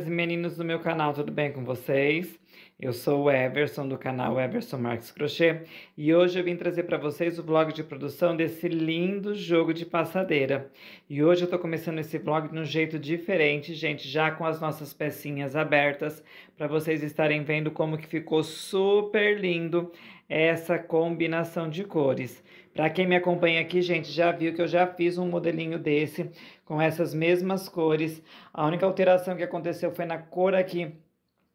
meninas e meninos do meu canal, tudo bem com vocês? Eu sou o Everson do canal Everson Marques Crochê e hoje eu vim trazer para vocês o vlog de produção desse lindo jogo de passadeira. E hoje eu tô começando esse vlog de um jeito diferente, gente, já com as nossas pecinhas abertas, para vocês estarem vendo como que ficou super lindo essa combinação de cores. Para quem me acompanha aqui, gente, já viu que eu já fiz um modelinho desse com essas mesmas cores. A única alteração que aconteceu foi na cor aqui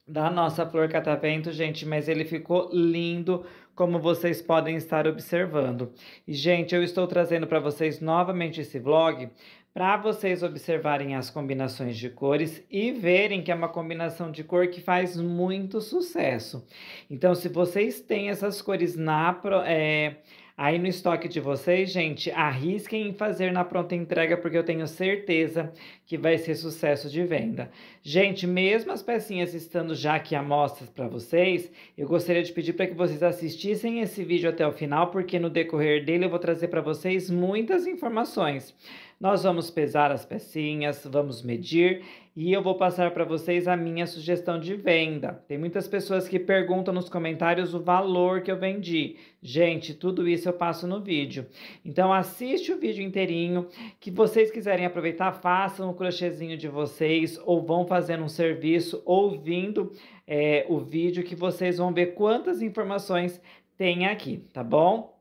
da nossa flor catavento, tá gente, mas ele ficou lindo, como vocês podem estar observando. E, gente, eu estou trazendo para vocês novamente esse vlog para vocês observarem as combinações de cores e verem que é uma combinação de cor que faz muito sucesso. Então, se vocês têm essas cores na... É, Aí no estoque de vocês, gente, arrisquem em fazer na pronta entrega, porque eu tenho certeza que vai ser sucesso de venda. Gente, mesmo as pecinhas estando já aqui amostras para vocês, eu gostaria de pedir para que vocês assistissem esse vídeo até o final, porque no decorrer dele eu vou trazer para vocês muitas informações. Nós vamos pesar as pecinhas, vamos medir e eu vou passar para vocês a minha sugestão de venda. Tem muitas pessoas que perguntam nos comentários o valor que eu vendi. Gente, tudo isso eu passo no vídeo. Então assiste o vídeo inteirinho, que vocês quiserem aproveitar, façam o crochêzinho de vocês ou vão fazendo um serviço ouvindo é, o vídeo que vocês vão ver quantas informações tem aqui, tá bom?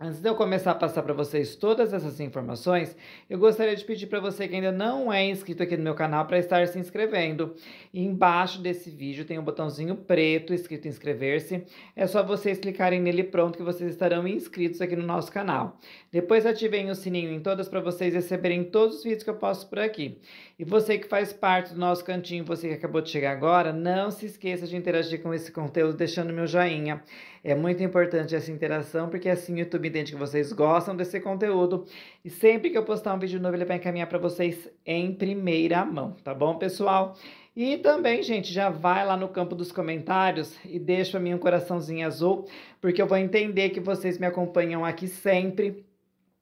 Antes de eu começar a passar para vocês todas essas informações, eu gostaria de pedir para você que ainda não é inscrito aqui no meu canal para estar se inscrevendo. E embaixo desse vídeo tem um botãozinho preto escrito inscrever-se. É só vocês clicarem nele pronto que vocês estarão inscritos aqui no nosso canal. Depois ativem o sininho em todas para vocês receberem todos os vídeos que eu posto por aqui. E você que faz parte do nosso cantinho, você que acabou de chegar agora, não se esqueça de interagir com esse conteúdo deixando meu joinha. É muito importante essa interação, porque assim o YouTube entende que vocês gostam desse conteúdo. E sempre que eu postar um vídeo novo, ele vai encaminhar para vocês em primeira mão, tá bom, pessoal? E também, gente, já vai lá no campo dos comentários e deixa para mim um coraçãozinho azul, porque eu vou entender que vocês me acompanham aqui sempre.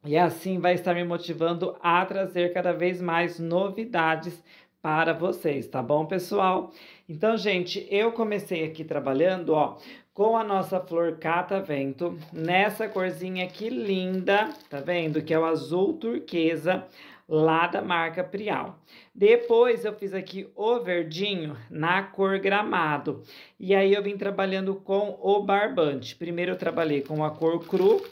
E assim vai estar me motivando a trazer cada vez mais novidades para vocês, tá bom, pessoal? Então, gente, eu comecei aqui trabalhando, ó, com a nossa flor catavento, nessa corzinha aqui linda, tá vendo? Que é o azul turquesa, lá da marca Prial. Depois eu fiz aqui o verdinho na cor gramado. E aí eu vim trabalhando com o barbante. Primeiro eu trabalhei com a cor cru.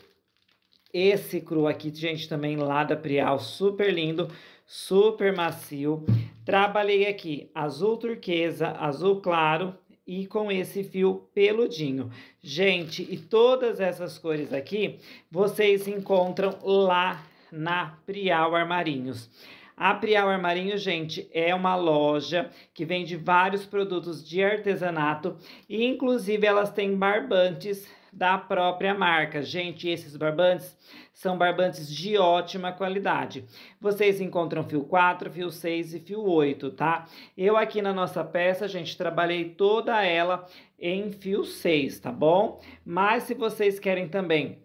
Esse cru aqui, gente, também lá da Prial, super lindo, super macio. Trabalhei aqui azul turquesa, azul claro, e com esse fio peludinho. Gente, e todas essas cores aqui, vocês encontram lá na Prial Armarinhos. A Prial Armarinho, gente, é uma loja que vende vários produtos de artesanato e inclusive elas têm barbantes da própria marca. Gente, esses barbantes são barbantes de ótima qualidade. Vocês encontram fio 4, fio 6 e fio 8, tá? Eu aqui na nossa peça, gente, trabalhei toda ela em fio 6, tá bom? Mas se vocês querem também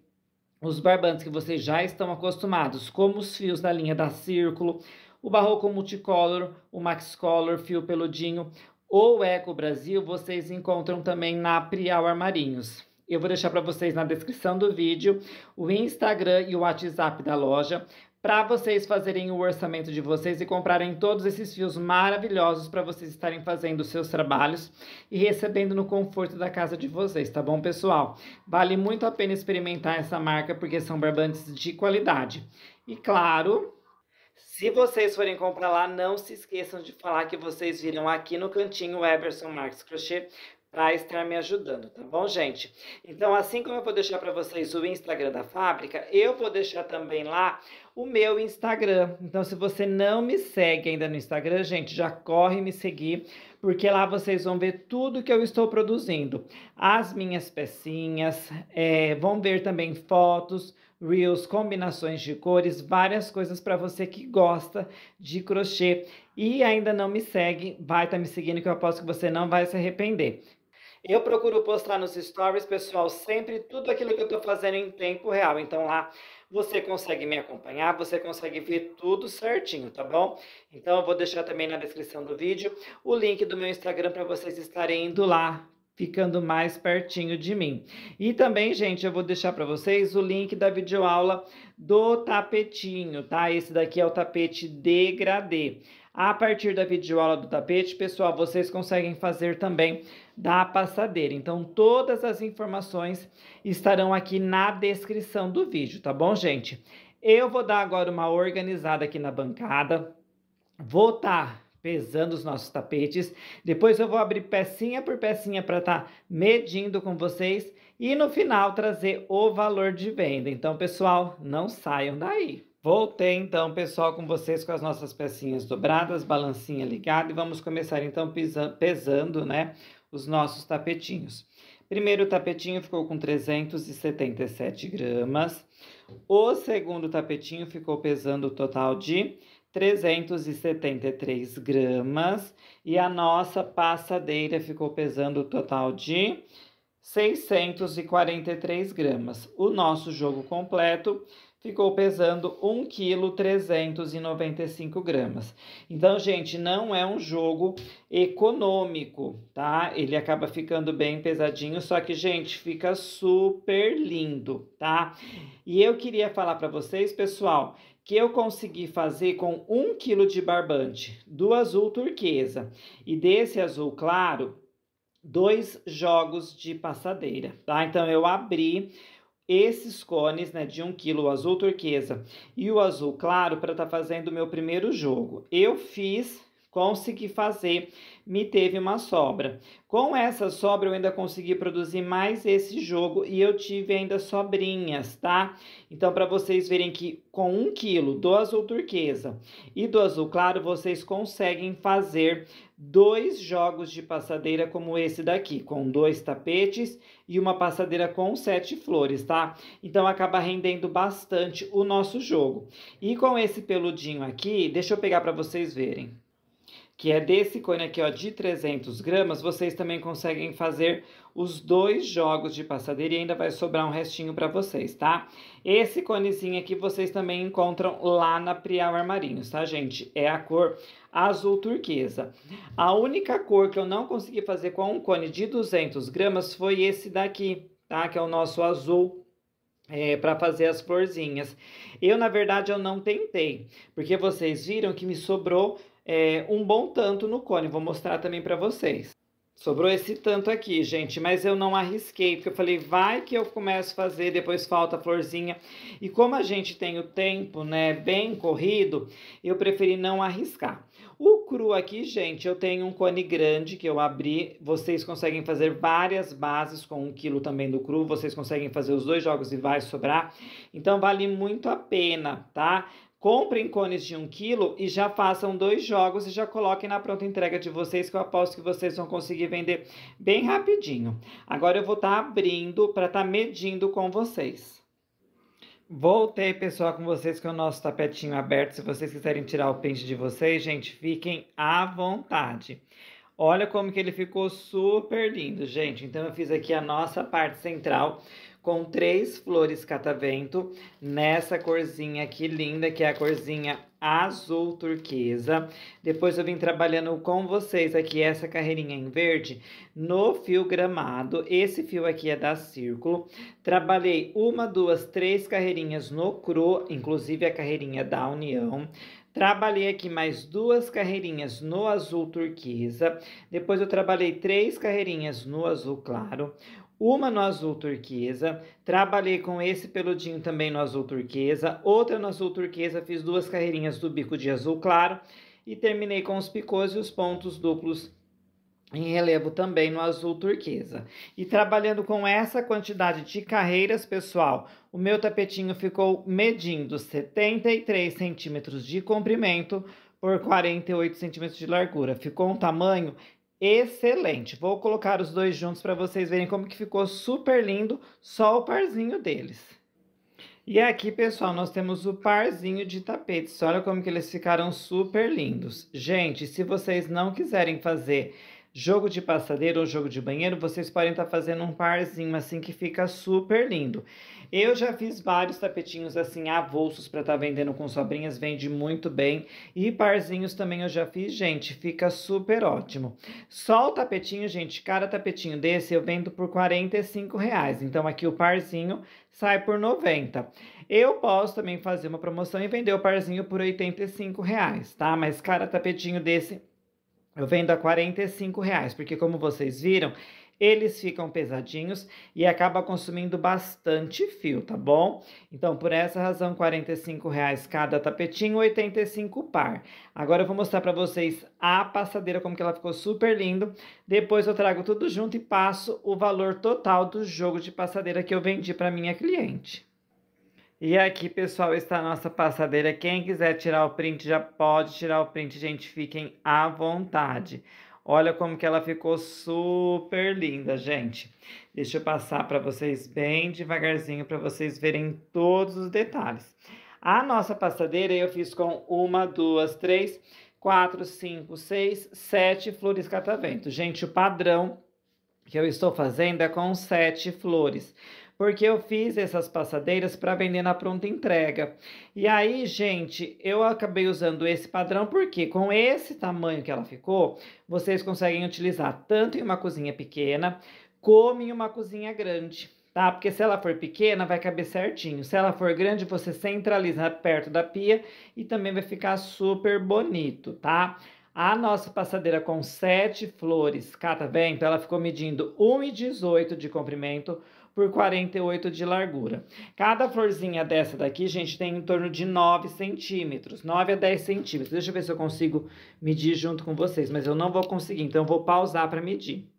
os barbantes que vocês já estão acostumados, como os fios da linha da Círculo, o Barroco Multicolor, o Max Color, fio peludinho ou Eco Brasil, vocês encontram também na Prial Armarinhos. Eu vou deixar para vocês na descrição do vídeo o Instagram e o WhatsApp da loja para vocês fazerem o orçamento de vocês e comprarem todos esses fios maravilhosos para vocês estarem fazendo os seus trabalhos e recebendo no conforto da casa de vocês, tá bom, pessoal? Vale muito a pena experimentar essa marca porque são barbantes de qualidade. E claro, se vocês forem comprar lá, não se esqueçam de falar que vocês viram aqui no cantinho o Eberson Marques Crochê, para estar me ajudando, tá bom, gente? Então, assim como eu vou deixar para vocês o Instagram da fábrica, eu vou deixar também lá o meu Instagram. Então, se você não me segue ainda no Instagram, gente, já corre me seguir, porque lá vocês vão ver tudo que eu estou produzindo. As minhas pecinhas, é, vão ver também fotos, reels, combinações de cores, várias coisas para você que gosta de crochê e ainda não me segue, vai estar tá me seguindo que eu aposto que você não vai se arrepender. Eu procuro postar nos stories, pessoal, sempre tudo aquilo que eu estou fazendo em tempo real. Então lá você consegue me acompanhar, você consegue ver tudo certinho, tá bom? Então eu vou deixar também na descrição do vídeo o link do meu Instagram para vocês estarem indo lá ficando mais pertinho de mim. E também, gente, eu vou deixar para vocês o link da videoaula do tapetinho, tá? Esse daqui é o tapete degradê. A partir da videoaula do tapete, pessoal, vocês conseguem fazer também da passadeira. Então, todas as informações estarão aqui na descrição do vídeo, tá bom, gente? Eu vou dar agora uma organizada aqui na bancada. Vou estar tá pesando os nossos tapetes. Depois eu vou abrir pecinha por pecinha para estar tá medindo com vocês e no final trazer o valor de venda. Então, pessoal, não saiam daí. Voltei então, pessoal, com vocês com as nossas pecinhas dobradas, balancinha ligada e vamos começar então pesando, né, os nossos tapetinhos. Primeiro tapetinho ficou com 377 gramas. O segundo tapetinho ficou pesando o total de 373 gramas e a nossa passadeira ficou pesando o total de 643 gramas. O nosso jogo completo ficou pesando 1,395 gramas. Então, gente, não é um jogo econômico, tá? Ele acaba ficando bem pesadinho, só que, gente, fica super lindo, tá? E eu queria falar para vocês, pessoal, que eu consegui fazer com um quilo de barbante do azul turquesa e desse azul claro, dois jogos de passadeira, tá? Então eu abri esses cones, né, de um quilo azul turquesa e o azul claro para estar tá fazendo o meu primeiro jogo. Eu fiz consegui fazer, me teve uma sobra. Com essa sobra, eu ainda consegui produzir mais esse jogo e eu tive ainda sobrinhas, tá? Então, para vocês verem que com um quilo do azul turquesa e do azul claro, vocês conseguem fazer dois jogos de passadeira como esse daqui, com dois tapetes e uma passadeira com sete flores, tá? Então, acaba rendendo bastante o nosso jogo. E com esse peludinho aqui, deixa eu pegar para vocês verem que é desse cone aqui, ó, de 300 gramas, vocês também conseguem fazer os dois jogos de passadeira e ainda vai sobrar um restinho para vocês, tá? Esse conezinho aqui vocês também encontram lá na Prial Armarinhos, tá, gente? É a cor azul turquesa. A única cor que eu não consegui fazer com um cone de 200 gramas foi esse daqui, tá? Que é o nosso azul é, para fazer as florzinhas. Eu, na verdade, eu não tentei, porque vocês viram que me sobrou é, um bom tanto no cone. Vou mostrar também para vocês. Sobrou esse tanto aqui, gente, mas eu não arrisquei, porque eu falei, vai que eu começo a fazer, depois falta a florzinha. E como a gente tem o tempo, né, bem corrido, eu preferi não arriscar. O cru aqui, gente, eu tenho um cone grande que eu abri, vocês conseguem fazer várias bases com um quilo também do cru, vocês conseguem fazer os dois jogos e vai sobrar. Então, vale muito a pena, tá? Comprem cones de 1 um quilo e já façam dois jogos e já coloquem na pronta entrega de vocês, que eu aposto que vocês vão conseguir vender bem rapidinho. Agora eu vou estar tá abrindo para estar tá medindo com vocês. Voltei, pessoal, com vocês com é o nosso tapetinho aberto. Se vocês quiserem tirar o pente de vocês, gente, fiquem à vontade. Olha como que ele ficou super lindo, gente. Então eu fiz aqui a nossa parte central com três flores catavento nessa corzinha aqui linda, que é a corzinha azul turquesa. Depois eu vim trabalhando com vocês aqui essa carreirinha em verde no fio gramado. Esse fio aqui é da Círculo. Trabalhei uma, duas, três carreirinhas no cru, inclusive a carreirinha da União. Trabalhei aqui mais duas carreirinhas no azul turquesa. Depois eu trabalhei três carreirinhas no azul claro. Uma no azul turquesa, trabalhei com esse peludinho também no azul turquesa, outra no azul turquesa, fiz duas carreirinhas do bico de azul claro e terminei com os picôs e os pontos duplos em relevo também no azul turquesa. E trabalhando com essa quantidade de carreiras, pessoal, o meu tapetinho ficou medindo 73 centímetros de comprimento por 48 centímetros de largura. Ficou um tamanho Excelente. Vou colocar os dois juntos para vocês verem como que ficou super lindo só o parzinho deles. E aqui, pessoal, nós temos o parzinho de tapetes. Olha como que eles ficaram super lindos. Gente, se vocês não quiserem fazer jogo de passadeira ou jogo de banheiro, vocês podem estar tá fazendo um parzinho assim que fica super lindo. Eu já fiz vários tapetinhos assim avulsos para estar tá vendendo com sobrinhas, vende muito bem. E parzinhos também eu já fiz, gente, fica super ótimo. Só o tapetinho, gente, cada tapetinho desse eu vendo por 45 reais. Então aqui o parzinho sai por 90. Eu posso também fazer uma promoção e vender o parzinho por 85 reais, tá? Mas cada tapetinho desse eu vendo a 45 reais, porque como vocês viram, eles ficam pesadinhos e acaba consumindo bastante fio, tá bom? Então, por essa razão, R$ 45,00 cada tapetinho, 85 par. Agora eu vou mostrar para vocês a passadeira, como que ela ficou super lindo. Depois eu trago tudo junto e passo o valor total do jogo de passadeira que eu vendi para minha cliente. E aqui, pessoal, está a nossa passadeira. Quem quiser tirar o print, já pode tirar o print, gente. Fiquem à vontade. Olha como que ela ficou super linda, gente. Deixa eu passar para vocês bem devagarzinho para vocês verem todos os detalhes. A nossa passadeira eu fiz com uma, duas, três, quatro, cinco, seis, sete flores catavento. Gente, o padrão que eu estou fazendo é com sete flores porque eu fiz essas passadeiras para vender na pronta entrega. E aí, gente, eu acabei usando esse padrão porque com esse tamanho que ela ficou, vocês conseguem utilizar tanto em uma cozinha pequena como em uma cozinha grande tá? Porque se ela for pequena, vai caber certinho. Se ela for grande, você centraliza perto da pia e também vai ficar super bonito, tá? A nossa passadeira com sete flores catavento, ela ficou medindo 1,18 de comprimento, por 48 de largura. Cada florzinha dessa daqui, gente, tem em torno de 9 centímetros, 9 a 10 centímetros. Deixa eu ver se eu consigo medir junto com vocês, mas eu não vou conseguir, então eu vou pausar para medir.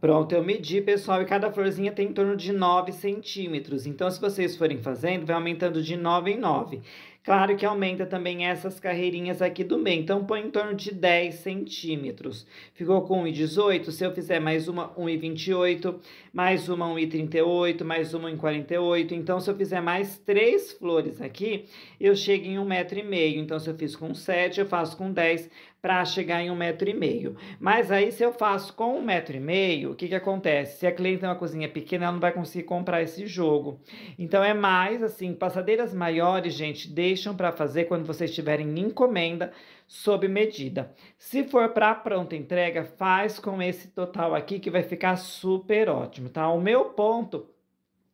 Pronto, eu medi, pessoal, e cada florzinha tem em torno de 9 centímetros. Então, se vocês forem fazendo, vai aumentando de 9 em 9. Claro que aumenta também essas carreirinhas aqui do meio, então põe em torno de 10 centímetros. Ficou com 1,18, se eu fizer mais uma 1,28, mais uma 1,38, mais uma 1,48, então se eu fizer mais três flores aqui, eu chego em 1,5 metro. Então se eu fiz com 7, eu faço com 10 para chegar em um metro e meio. Mas aí, se eu faço com um metro e meio, o que, que acontece? Se a cliente tem uma cozinha pequena, ela não vai conseguir comprar esse jogo. Então, é mais assim, passadeiras maiores, gente, deixa deixam para fazer quando vocês tiverem encomenda sob medida. Se for para pronta entrega, faz com esse total aqui que vai ficar super ótimo, tá? O meu ponto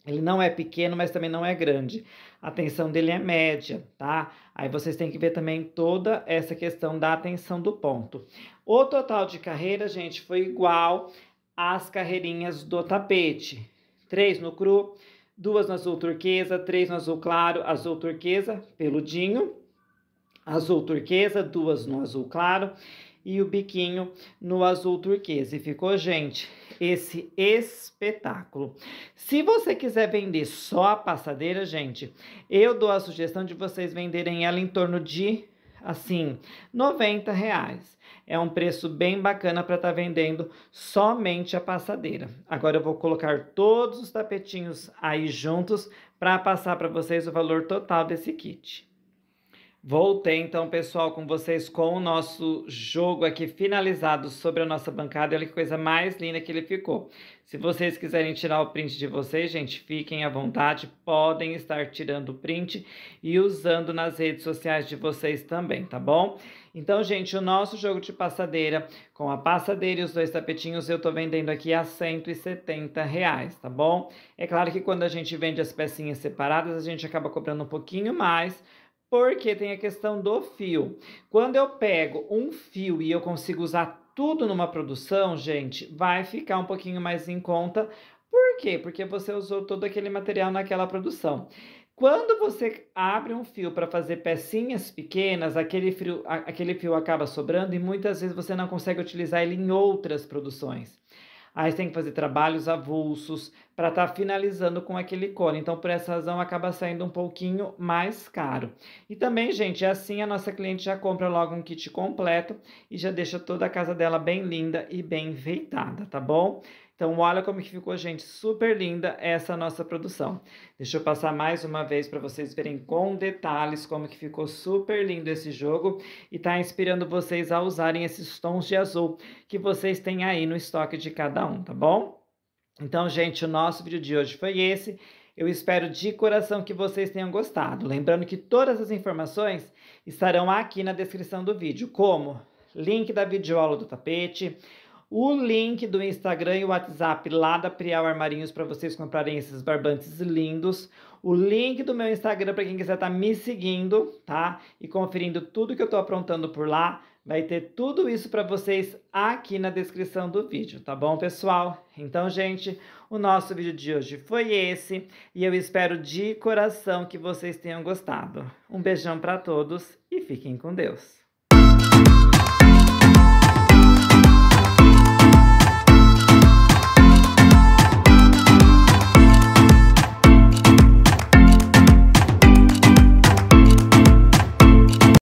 ele não é pequeno, mas também não é grande. A tensão dele é média, tá? Aí vocês têm que ver também toda essa questão da atenção do ponto. O total de carreira, gente, foi igual às carreirinhas do tapete. Três no cru, duas no azul turquesa, três no azul claro, azul turquesa, peludinho, azul turquesa, duas no azul claro e o biquinho no azul turquesa. E ficou, gente, esse espetáculo. Se você quiser vender só a passadeira, gente, eu dou a sugestão de vocês venderem ela em torno de assim, 90 reais. É um preço bem bacana para estar tá vendendo somente a passadeira. Agora eu vou colocar todos os tapetinhos aí juntos para passar para vocês o valor total desse kit. Voltei então, pessoal, com vocês com o nosso jogo aqui finalizado sobre a nossa bancada. Olha que coisa mais linda que ele ficou. Se vocês quiserem tirar o print de vocês, gente, fiquem à vontade. Podem estar tirando o print e usando nas redes sociais de vocês também, tá bom? Então, gente, o nosso jogo de passadeira, com a passadeira e os dois tapetinhos, eu tô vendendo aqui a 170 reais, tá bom? É claro que quando a gente vende as pecinhas separadas, a gente acaba cobrando um pouquinho mais, porque tem a questão do fio. Quando eu pego um fio e eu consigo usar tudo numa produção, gente, vai ficar um pouquinho mais em conta. Por quê? Porque você usou todo aquele material naquela produção. Quando você abre um fio para fazer pecinhas pequenas, aquele fio, aquele fio acaba sobrando e muitas vezes você não consegue utilizar ele em outras produções. Aí você tem que fazer trabalhos avulsos para estar tá finalizando com aquele cone. Então, por essa razão, acaba saindo um pouquinho mais caro. E também, gente, é assim a nossa cliente já compra logo um kit completo e já deixa toda a casa dela bem linda e bem enfeitada, tá bom? Então, olha como que ficou, gente, super linda essa nossa produção. Deixa eu passar mais uma vez para vocês verem com detalhes como que ficou super lindo esse jogo e tá inspirando vocês a usarem esses tons de azul que vocês têm aí no estoque de cada um, tá bom? Então, gente, o nosso vídeo de hoje foi esse. Eu espero de coração que vocês tenham gostado. Lembrando que todas as informações estarão aqui na descrição do vídeo, como link da videoaula do tapete, o link do Instagram e o WhatsApp lá da Prial Armarinhos para vocês comprarem esses barbantes lindos. O link do meu Instagram para quem quiser estar tá me seguindo, tá? E conferindo tudo que eu estou aprontando por lá. Vai ter tudo isso para vocês aqui na descrição do vídeo, tá bom, pessoal? Então, gente, o nosso vídeo de hoje foi esse e eu espero de coração que vocês tenham gostado. Um beijão para todos e fiquem com Deus.